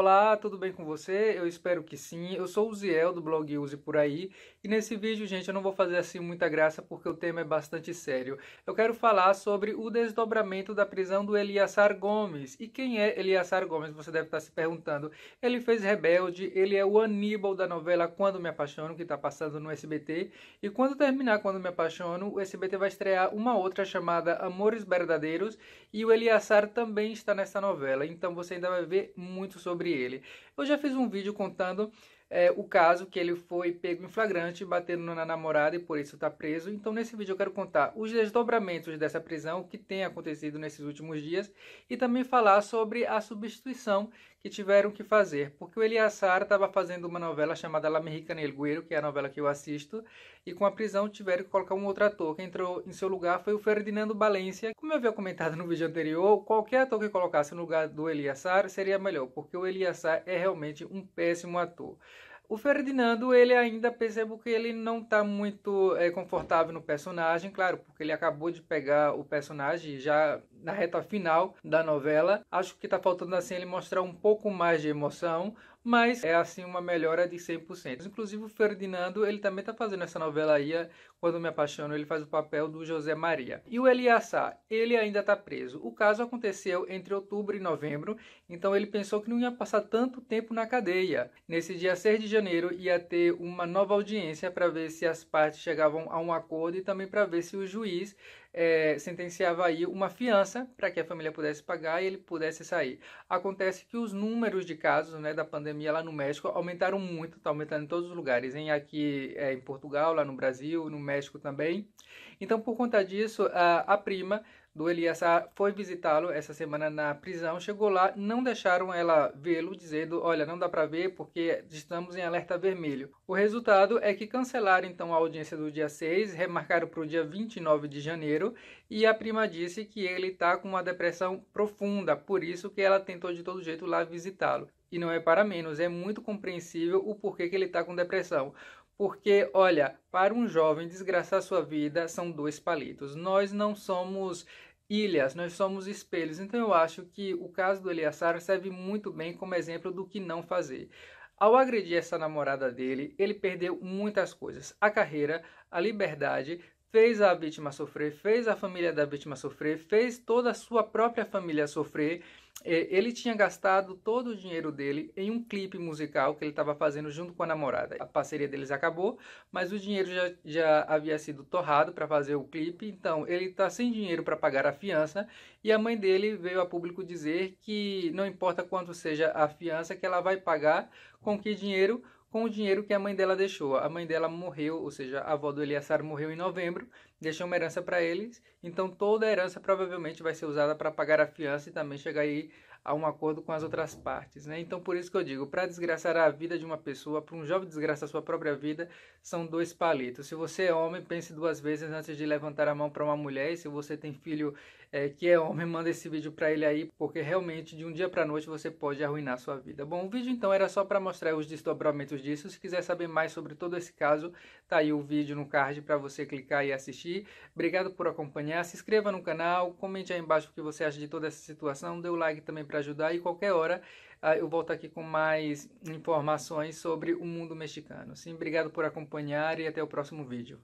Olá, tudo bem com você? Eu espero que sim. Eu sou o Ziel do blog Use por aí e nesse vídeo, gente, eu não vou fazer assim muita graça porque o tema é bastante sério. Eu quero falar sobre o desdobramento da prisão do Eliassar Gomes. E quem é Eliassar Gomes? Você deve estar se perguntando. Ele fez Rebelde, ele é o Aníbal da novela Quando Me Apaixono, que está passando no SBT. E quando terminar Quando Me Apaixono, o SBT vai estrear uma outra chamada Amores Verdadeiros e o Eliassar também está nessa novela. Então você ainda vai ver muito sobre sobre ele. Eu já fiz um vídeo contando é, o caso que ele foi pego em flagrante, batendo na namorada e por isso está preso. Então, nesse vídeo, eu quero contar os desdobramentos dessa prisão, o que tem acontecido nesses últimos dias e também falar sobre a substituição que tiveram que fazer, porque o Eliassar estava fazendo uma novela chamada La Mexicana El Guero, que é a novela que eu assisto, e com a prisão tiveram que colocar um outro ator. Quem entrou em seu lugar foi o Ferdinando Balencia. Como eu havia comentado no vídeo anterior, qualquer ator que colocasse no lugar do Eliassar seria melhor, porque o Eliassar é realmente um péssimo ator. O Ferdinando, ele ainda percebo que ele não está muito é, confortável no personagem, claro, porque ele acabou de pegar o personagem já na reta final da novela. Acho que está faltando assim ele mostrar um pouco mais de emoção, mas é assim uma melhora de 100%. Inclusive o Ferdinando, ele também tá fazendo essa novela aí, é, quando me apaixono, ele faz o papel do José Maria. E o Eliassá, ele ainda tá preso. O caso aconteceu entre outubro e novembro, então ele pensou que não ia passar tanto tempo na cadeia. Nesse dia 6 de janeiro ia ter uma nova audiência para ver se as partes chegavam a um acordo e também para ver se o juiz é, sentenciava aí uma fiança para que a família pudesse pagar e ele pudesse sair. Acontece que os números de casos né, da pandemia lá no México aumentaram muito, está aumentando em todos os lugares, hein? aqui é, em Portugal, lá no Brasil, no México também. Então, por conta disso, a, a prima do Eliasá foi visitá-lo essa semana na prisão. Chegou lá, não deixaram ela vê-lo, dizendo: Olha, não dá para ver porque estamos em alerta vermelho. O resultado é que cancelaram então a audiência do dia 6, remarcaram para o dia 29 de janeiro. E a prima disse que ele está com uma depressão profunda, por isso que ela tentou de todo jeito lá visitá-lo. E não é para menos, é muito compreensível o porquê que ele está com depressão porque, olha, para um jovem desgraçar sua vida são dois palitos. Nós não somos ilhas, nós somos espelhos. Então eu acho que o caso do Eliassar serve muito bem como exemplo do que não fazer. Ao agredir essa namorada dele, ele perdeu muitas coisas: a carreira, a liberdade, fez a vítima sofrer, fez a família da vítima sofrer, fez toda a sua própria família sofrer. É, ele tinha gastado todo o dinheiro dele em um clipe musical que ele estava fazendo junto com a namorada. A parceria deles acabou, mas o dinheiro já, já havia sido torrado para fazer o clipe, então ele está sem dinheiro para pagar a fiança. E a mãe dele veio a público dizer que não importa quanto seja a fiança que ela vai pagar, com que dinheiro com o dinheiro que a mãe dela deixou. A mãe dela morreu, ou seja, a avó do Eliassar morreu em novembro, deixou uma herança para eles, então toda a herança provavelmente vai ser usada para pagar a fiança e também chegar aí a um acordo com as outras partes. Né? Então, por isso que eu digo: para desgraçar a vida de uma pessoa, para um jovem desgraçar a sua própria vida, são dois palitos. Se você é homem, pense duas vezes antes de levantar a mão para uma mulher. E se você tem filho é, que é homem, manda esse vídeo para ele aí, porque realmente de um dia para noite você pode arruinar a sua vida. Bom, o vídeo então era só para mostrar os desdobramentos disso. Se quiser saber mais sobre todo esse caso, tá aí o vídeo no card para você clicar e assistir. Obrigado por acompanhar. Se inscreva no canal, comente aí embaixo o que você acha de toda essa situação, dê o like também para ajudar e qualquer hora ah, eu volto aqui com mais informações sobre o mundo mexicano. Sim, obrigado por acompanhar e até o próximo vídeo.